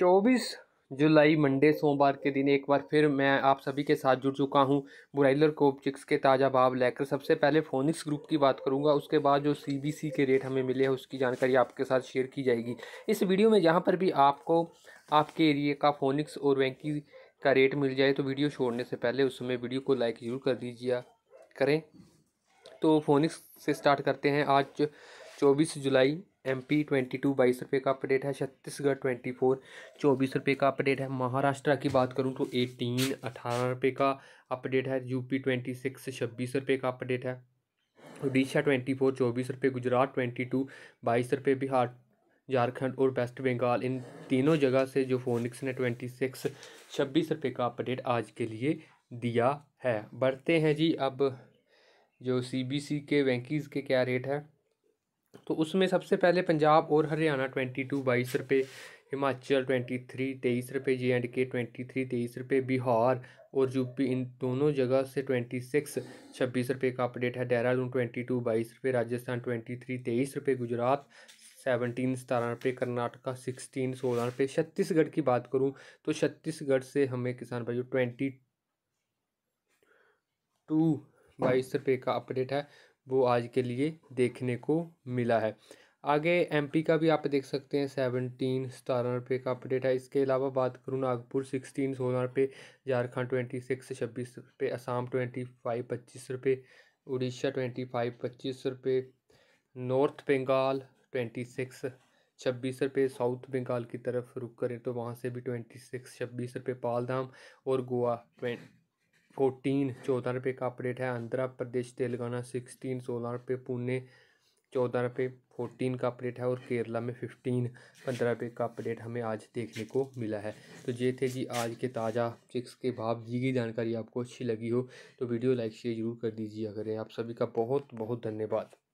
24 जुलाई Monday सोमवार के दिन एक बार फिर मैं आप सभी के साथ जुड़ चुका हूं ब्रॉयलर कोप चिक्स के ताज़ा भाव लेकर सबसे पहले फोनिक्स ग्रुप की बात करूंगा उसके बाद जो सीबीसी के रेट हमें मिले हैं उसकी जानकारी आपके साथ शेयर की जाएगी इस वीडियो में जहां पर भी आपको आपके एरिए का फोनिक्स और वैंकी का रेट मिल जाए तो वीडियो छोड़ने से पहले उस समय वीडियो को लाइक ज़रूर कर दीजिए करें तो फोनिक्स से स्टार्ट करते हैं आज चौबीस जुलाई एम पी ट्वेंटी टू बाईस रुपये का अपडेट है छत्तीसगढ़ ट्वेंटी फोर चौबीस रुपये का अपडेट है महाराष्ट्र की बात करूँ तो एटीन अठारह रुपये का अपडेट है यूपी ट्वेंटी सिक्स छब्बीस रुपये का अपडेट है उड़ीसा ट्वेंटी फोर चौबीस रुपये गुजरात ट्वेंटी टू बाईस रुपये बिहार झारखंड और वेस्ट बंगाल इन तीनों जगह से जो फोनिक्स ने ट्वेंटी सिक्स छब्बीस रुपये का अपडेट आज के लिए दिया है बढ़ते हैं जी अब जो सी बी सी के वैंकीज़ के क्या रेट है तो उसमें सबसे पहले पंजाब और हरियाणा ट्वेंटी टू बाईस रुपये हिमाचल ट्वेंटी थ्री तेईस रुपये J and K twenty three तेईस रुपये बिहार और यूपी इन दोनों जगह से ट्वेंटी सिक्स छब्बीस रुपये का अपडेट है देहरादून ट्वेंटी टू बाईस रुपये राजस्थान ट्वेंटी थ्री तेईस रुपये गुजरात सेवनटीन सतारह रुपये कर्नाटका सिक्सटीन सोलह रुपये छत्तीसगढ़ की बात करूँ तो छत्तीसगढ़ से हमें किसान भाई ट्वेंटी टू बाईस रुपये का अपडेट है वो आज के लिए देखने को मिला है आगे एमपी का भी आप देख सकते हैं सेवनटीन सतारह रुपये का अपडेट है इसके अलावा बात करूँ नागपुर सिक्सटीन सोलह रुपये झारखंड ट्वेंटी सिक्स छब्बीस रुपये असम ट्वेंटी फाइव पच्चीस रुपये उड़ीसा ट्वेंटी फाइव पच्चीस रुपये नॉर्थ बंगाल ट्वेंटी सिक्स छब्बीस रुपये साउथ बंगाल की तरफ रुक करें तो वहाँ से भी ट्वेंटी सिक्स छब्बीस रुपये पालधाम और गोवा ट्वें फोर्टीन चौदह रुपये का अपडेट है आंध्र प्रदेश तेलंगाना सिक्सटीन सोलह रुपये पुणे चौदह रुपये फोर्टीन का अपडेट है और केरला में फिफ्टीन पंद्रह रुपये का अपडेट हमें आज देखने को मिला है तो ये थे जी आज के ताज़ा चिक्स के भाव जी की जानकारी आपको अच्छी लगी हो तो वीडियो लाइक शेयर जरूर कर दीजिए अगर आप सभी का बहुत बहुत धन्यवाद